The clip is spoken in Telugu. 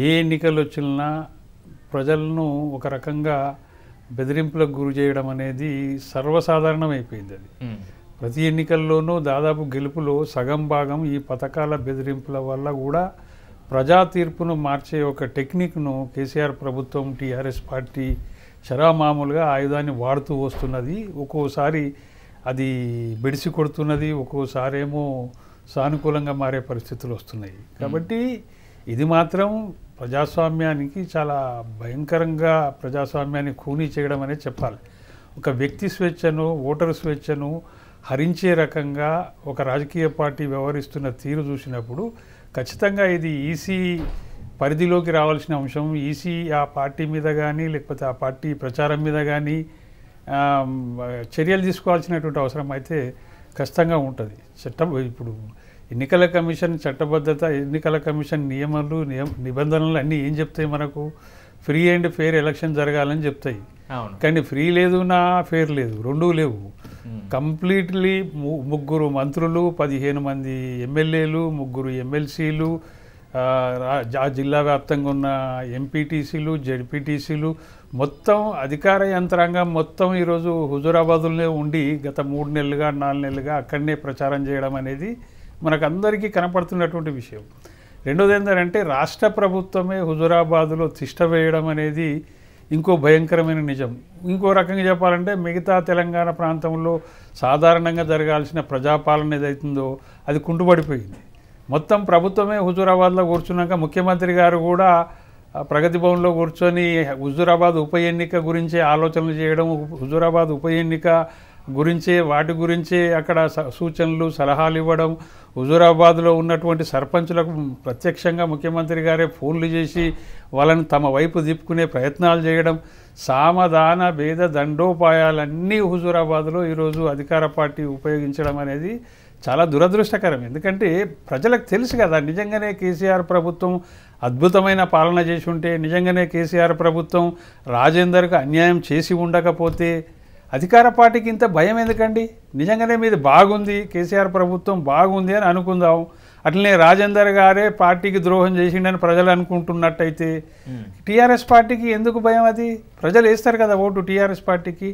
ఏ ఎన్నికలు వచ్చినా ప్రజలను ఒక రకంగా బెదిరింపులకు గురి చేయడం అనేది సర్వసాధారణమైపోయింది అది ప్రతి ఎన్నికల్లోనూ దాదాపు గెలుపులో సగం భాగం ఈ పథకాల బెదిరింపుల వల్ల కూడా ప్రజా తీర్పును మార్చే ఒక టెక్నిక్ను కేసీఆర్ ప్రభుత్వం టీఆర్ఎస్ పార్టీ చరామామూలుగా ఆయుధాన్ని వాడుతూ వస్తున్నది ఒక్కోసారి అది బెడిసి కొడుతున్నది ఒక్కోసారేమో సానుకూలంగా మారే పరిస్థితులు వస్తున్నాయి కాబట్టి ఇది మాత్రం ప్రజాస్వామ్యానికి చాలా భయంకరంగా ప్రజాస్వామ్యాన్ని ఖూనీ చేయడం అనేది చెప్పాలి ఒక వ్యక్తి స్వేచ్ఛను ఓటరు స్వేచ్ఛను హరించే రకంగా ఒక రాజకీయ పార్టీ వ్యవహరిస్తున్న తీరు చూసినప్పుడు ఖచ్చితంగా ఇది ఈసీ పరిధిలోకి రావాల్సిన అంశం ఈసీ ఆ పార్టీ మీద కానీ లేకపోతే ఆ పార్టీ ప్రచారం మీద కానీ చర్యలు తీసుకోవాల్సినటువంటి అవసరం అయితే ఖచ్చితంగా ఉంటుంది చట్టం ఇప్పుడు ఎన్నికల కమిషన్ చట్టబద్ధత ఎన్నికల కమిషన్ నియమాలు నియమ నిబంధనలు అన్నీ ఏం చెప్తాయి మనకు ఫ్రీ అండ్ ఫెయిర్ ఎలక్షన్ జరగాలని చెప్తాయి కానీ ఫ్రీ లేదు నా ఫెయిర్ లేదు రెండూ లేవు కంప్లీట్లీ ముగ్గురు మంత్రులు పదిహేను మంది ఎమ్మెల్యేలు ముగ్గురు ఎమ్మెల్సీలు జిల్లా వ్యాప్తంగా ఉన్న ఎంపీటీసీలు జడ్పీటీసీలు మొత్తం అధికార యంత్రాంగం మొత్తం ఈరోజు హుజూరాబాదులోనే ఉండి గత మూడు నెలలుగా నాలుగు నెలలుగా అక్కడనే ప్రచారం చేయడం అనేది మనకందరికీ కనపడుతున్నటువంటి విషయం రెండోది ఏంటంటే రాష్ట్ర ప్రభుత్వమే హుజురాబాద్లో తిష్ట వేయడం అనేది ఇంకో భయంకరమైన నిజం ఇంకో రకంగా చెప్పాలంటే మిగతా తెలంగాణ ప్రాంతంలో సాధారణంగా జరగాల్సిన ప్రజాపాలన ఏదైతుందో అది కుంటుపడిపోయింది మొత్తం ప్రభుత్వమే హుజూరాబాద్లో కూర్చున్నాక ముఖ్యమంత్రి గారు కూడా ప్రగతి భవన్లో కూర్చొని హుజూరాబాద్ ఉప ఎన్నిక గురించి ఆలోచనలు చేయడం హుజూరాబాద్ ఉప ఎన్నిక గురించే వాటి గురించే అక్కడ సూచనలు సలహాలు ఇవ్వడం హుజూరాబాద్లో ఉన్నటువంటి సర్పంచులకు ప్రత్యక్షంగా ముఖ్యమంత్రి గారే ఫోన్లు చేసి వాళ్ళని తమ వైపు దిప్పుకునే ప్రయత్నాలు చేయడం సామధాన భేద దండోపాయాలన్నీ హుజూరాబాద్లో ఈరోజు అధికార పార్టీ ఉపయోగించడం అనేది చాలా దురదృష్టకరం ఎందుకంటే ప్రజలకు తెలుసు కదా నిజంగానే కేసీఆర్ ప్రభుత్వం అద్భుతమైన పాలన చేసి ఉంటే నిజంగానే కేసీఆర్ ప్రభుత్వం రాజేందర్కు అన్యాయం చేసి ఉండకపోతే అధికార పార్టీకి ఇంత భయం ఎందుకండి నిజంగానే మీది బాగుంది కేసీఆర్ ప్రభుత్వం బాగుంది అని అనుకుందాం అట్లనే రాజేందర్ గారే పార్టీకి ద్రోహం చేసిండని ప్రజలు అనుకుంటున్నట్టయితే టీఆర్ఎస్ పార్టీకి ఎందుకు భయం అది ప్రజలు వేస్తారు కదా ఓటు టీఆర్ఎస్ పార్టీకి